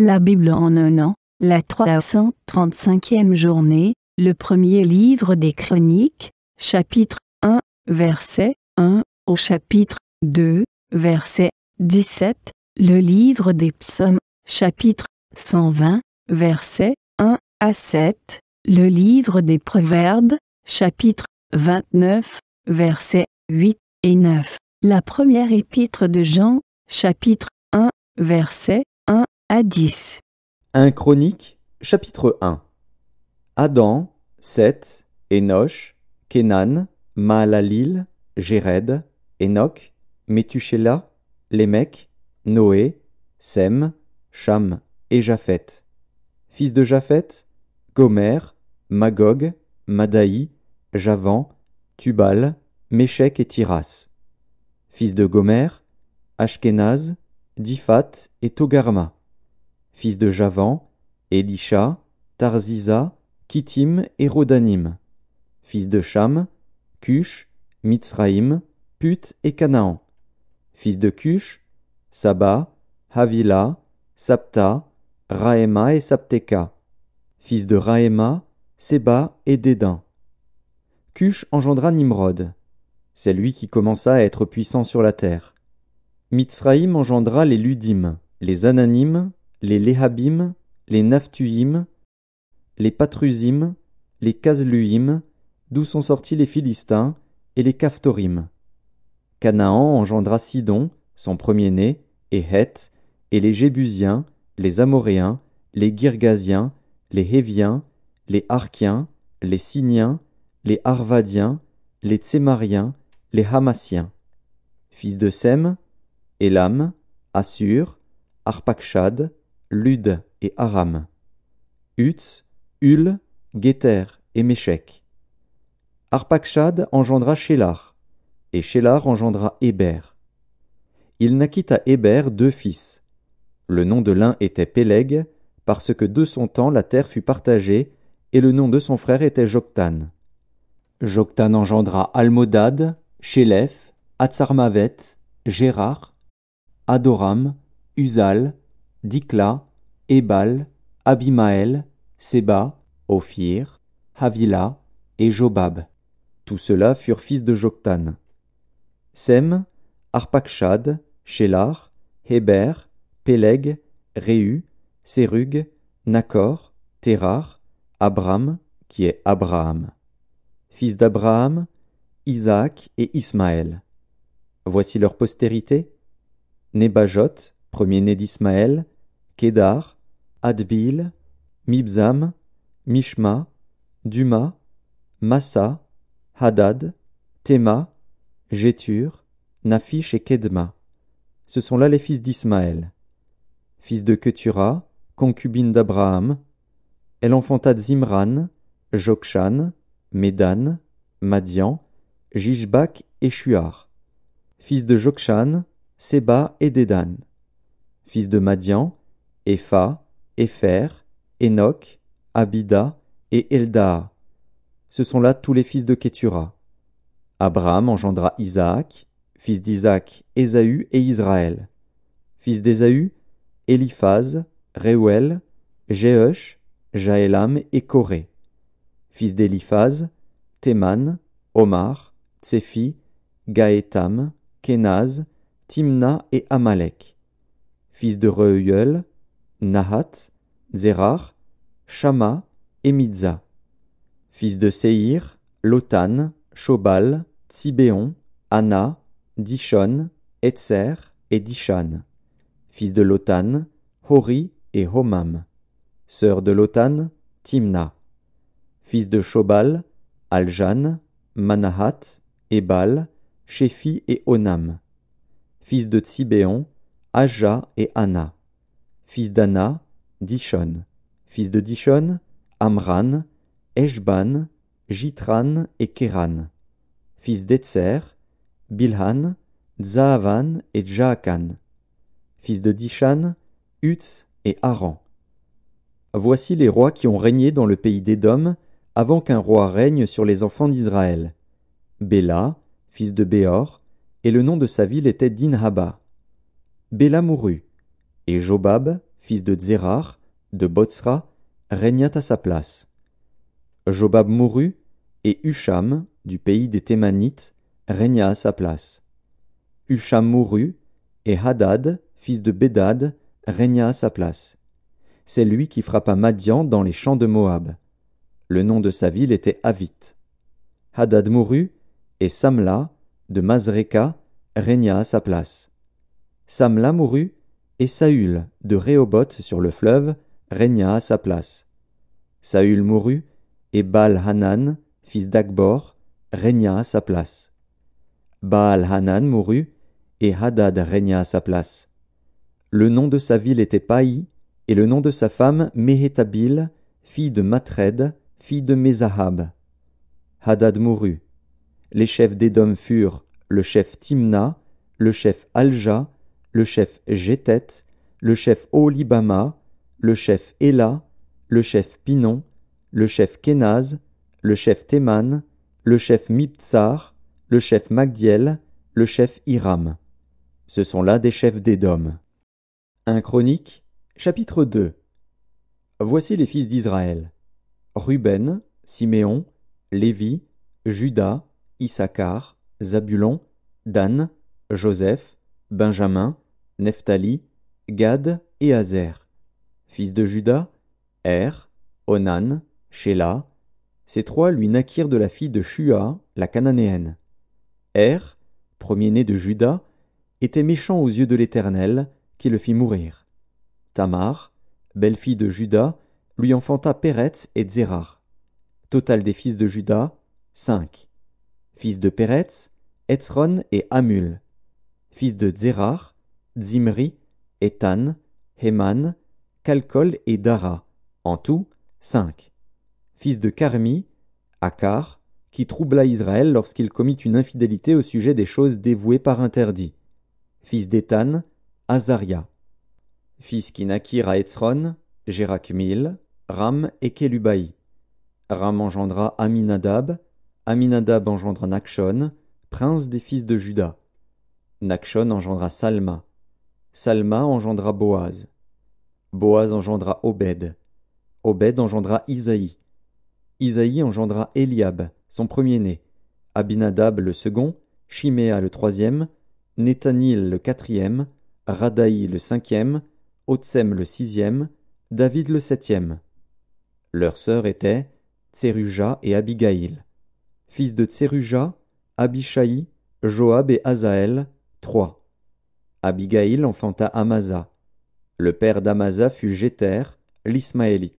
La Bible en un an, la 335e journée, le premier livre des Chroniques, chapitre 1, verset 1, au chapitre 2, verset 17, le livre des Psaumes, chapitre 120, verset 1 à 7, le livre des Proverbes, chapitre 29, verset 8 et 9, la première épître de Jean, chapitre 1, verset 1 10. 1 Chronique, chapitre 1 Adam, Seth, Enoch, Kenan, Maalalil, Jéred, Enoch, Métuchéla, Lémec, Noé, Sem, Cham et Japhet. Fils de Japhet, Gomer, Magog, Madaï, Javan, Tubal, Méchec et Tiras. Fils de Gomer, Ashkenaz, Diphat et Togarma fils de Javan, Elisha, Tarziza, Kittim et Rodanim, fils de Cham, Cush, Mitzraïm, Put et Canaan, fils de Cush, Saba, Havila, Sapta, Raema et Sapteka, fils de Raema, Seba et Dédin. Cush engendra Nimrod. C'est lui qui commença à être puissant sur la terre. Mitzraïm engendra les Ludim, les Ananim, les Léhabim, les Naphtuim, les Patrusim, les Casluim, d'où sont sortis les Philistins et les Caphtorim. Canaan engendra Sidon, son premier-né, et Heth, et les Jébusiens, les Amoréens, les Girgasiens, les Héviens, les Arkiens, les Siniens, les Arvadiens, les Tsémariens, les Hamassiens. Fils de Sem, Elam, Assur, Arpakshad, Lud et Aram, Uts, Hul, Gether et Méchec. ARPAKSHAD engendra Shélar, et Shélar engendra Héber. Il naquit à Héber deux fils. Le nom de l'un était PELEG parce que de son temps la terre fut partagée, et le nom de son frère était JOCTAN JOCTAN engendra Almodad, SHELEF Atzarmaveth, Gérard, Adoram, Uzal, Dikla, Ebal, Abimaël, Seba, Ophir, Havila et Jobab. ceux-là furent fils de Joktan. Sem, Arpakshad, Shelar, Héber, Peleg, Réu, Serug, Nacor, Terar, Abram, qui est Abraham. Fils d'Abraham, Isaac et Ismaël. Voici leur postérité. Nebajot premier-né d'Ismaël, Kédar, Adbil, Mibzam, Mishma, Duma, Massa, Hadad, Tema, Jethur, Nafish et Kedma. Ce sont là les fils d'Ismaël. Fils de Ketura, concubine d'Abraham, elle enfanta Zimran, Jokshan, Medan, Madian, Jishbak et Shuar. Fils de Jokshan, Seba et Dedan fils de Madian, Epha, Epher, Enoch, Abida et Elda. Ce sont là tous les fils de Kétura. Abraham engendra Isaac, fils d'Isaac, Ésaü et Israël. Fils d'Ésaü, Eliphaz, Réuel, Jéhush, Jaélam et Coré. Fils d'Eliphaz, Théman, Omar, Tsephi, Gaétam, Kenaz, Timna et Amalek fils de Reuel, Nahat, Zerar, Shama et Mitza, fils de Seir, Lotan, Shobal, Tzibéon, Anna, Dishon, Etzer et Dishan, fils de Lotan, Hori et Homam, sœur de Lotan, Timna, fils de Shobal, Aljan, Manahat, Ebal, Shefi et Onam, fils de Tsibéon, Aja et Anna. Fils d'Anna, Dishon. Fils de Dishon, Amran, Eshban, Jitran et Keran. Fils d'Etzer, Bilhan, Zahavan et Jaakan. Fils de Dishan, Utz et Aran. Voici les rois qui ont régné dans le pays d'Édom avant qu'un roi règne sur les enfants d'Israël. Béla, fils de Béor, et le nom de sa ville était Dinhaba. Béla mourut, et Jobab, fils de Zérar, de Botsra, régna à sa place. Jobab mourut, et Husham, du pays des Thémanites, régna à sa place. Husham mourut, et Hadad, fils de Bédad, régna à sa place. C'est lui qui frappa Madian dans les champs de Moab. Le nom de sa ville était Avit. Hadad mourut, et Samla, de Mazreka, régna à sa place. Samla mourut, et Saül de Réhoboth sur le fleuve régna à sa place. Saül mourut, et Baal Hanan, fils d'Akbor, régna à sa place. Baal Hanan mourut, et Hadad régna à sa place. Le nom de sa ville était Paï, et le nom de sa femme Mehétabil, fille de Matred, fille de Mézahab. Hadad mourut. Les chefs d'Édom furent le chef Timna, le chef Alja, le chef Jetet, le chef Olibama, le chef Ela, le chef Pinon, le chef Kenaz, le chef Théman, le chef Miptsar, le chef Magdiel, le chef Hiram. Ce sont là des chefs d'Édom. Un Chronique, chapitre 2 Voici les fils d'Israël. Ruben, Siméon, Lévi, Judas, Issachar, Zabulon, Dan, Joseph, Benjamin, Nephtali, Gad et Azer. Fils de Judas, Er, Onan, Shéla, ces trois lui naquirent de la fille de Shua, la cananéenne. Er, premier-né de Judas, était méchant aux yeux de l'Éternel, qui le fit mourir. Tamar, belle-fille de Judas, lui enfanta Pérez et Zérar. Total des fils de Judas, cinq. Fils de Pérez, Etzron et Amul. Fils de Zérar, Zimri, Ethan, Heman, Kalkol et Dara, en tout cinq. Fils de Carmi, Akar, qui troubla Israël lorsqu'il commit une infidélité au sujet des choses dévouées par interdit. Fils d'Étan, Azaria. Fils qui naquit à Etzron, Jérakmil, Ram et kelubaï Ram engendra Aminadab, Aminadab engendra Nakshon, prince des fils de Juda. Nakshon engendra Salma. Salma engendra Boaz. Boaz engendra Obed. Obed engendra Isaïe. Isaïe engendra Eliab, son premier-né, Abinadab le second, Shiméa le troisième, Nétanil le quatrième, Radaï le cinquième, Otsem le sixième, David le septième. Leurs sœurs étaient Tseruja et Abigaïl. Fils de Tseruja, Abishai, Joab et Azaël, trois. Abigail enfanta Amasa. Le père d'Amaza fut Jéter, l'Ismaélite.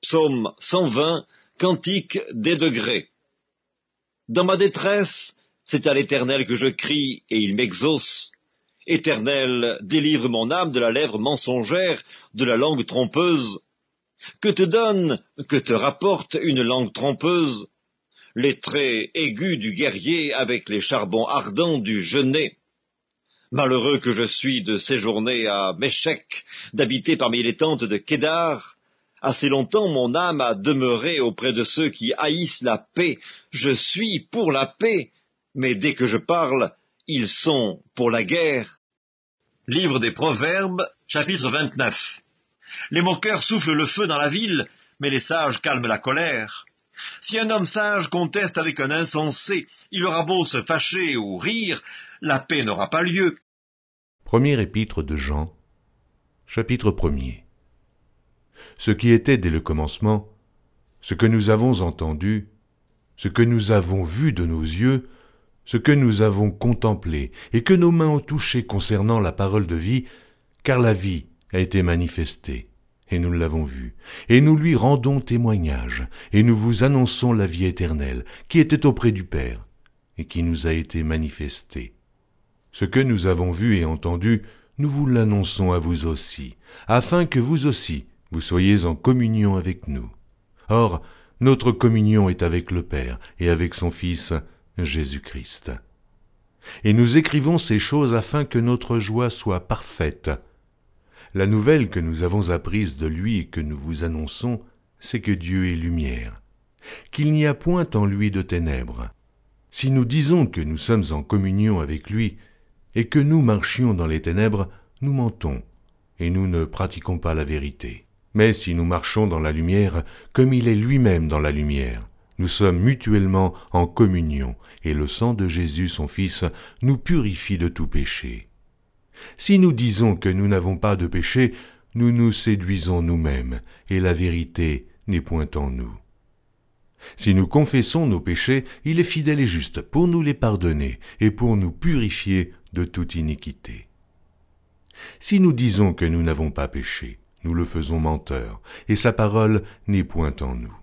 Psaume 120, cantique des degrés. Dans ma détresse, c'est à l'Éternel que je crie, et il m'exauce. Éternel, délivre mon âme de la lèvre mensongère, de la langue trompeuse. Que te donne, que te rapporte une langue trompeuse Les traits aigus du guerrier avec les charbons ardents du genêt. Malheureux que je suis de séjourner à Méchec, d'habiter parmi les tentes de Kedar. Assez longtemps mon âme a demeuré auprès de ceux qui haïssent la paix. Je suis pour la paix, mais dès que je parle, ils sont pour la guerre. Livre des Proverbes, chapitre 29. Les moqueurs soufflent le feu dans la ville, mais les sages calment la colère. Si un homme sage conteste avec un insensé, il aura beau se fâcher ou rire, la paix n'aura pas lieu, Premier épître de Jean, chapitre 1er. Ce qui était dès le commencement, ce que nous avons entendu, ce que nous avons vu de nos yeux, ce que nous avons contemplé et que nos mains ont touché concernant la parole de vie, car la vie a été manifestée, et nous l'avons vue, et nous lui rendons témoignage, et nous vous annonçons la vie éternelle, qui était auprès du Père, et qui nous a été manifestée. Ce que nous avons vu et entendu, nous vous l'annonçons à vous aussi, afin que vous aussi vous soyez en communion avec nous. Or, notre communion est avec le Père et avec son Fils, Jésus-Christ. Et nous écrivons ces choses afin que notre joie soit parfaite. La nouvelle que nous avons apprise de lui et que nous vous annonçons, c'est que Dieu est lumière, qu'il n'y a point en lui de ténèbres. Si nous disons que nous sommes en communion avec lui, et que nous marchions dans les ténèbres, nous mentons, et nous ne pratiquons pas la vérité. Mais si nous marchons dans la lumière, comme il est lui-même dans la lumière, nous sommes mutuellement en communion, et le sang de Jésus, son Fils, nous purifie de tout péché. Si nous disons que nous n'avons pas de péché, nous nous séduisons nous-mêmes, et la vérité n'est point en nous. Si nous confessons nos péchés, il est fidèle et juste pour nous les pardonner et pour nous purifier de toute iniquité. Si nous disons que nous n'avons pas péché, nous le faisons menteur, et sa parole n'est point en nous.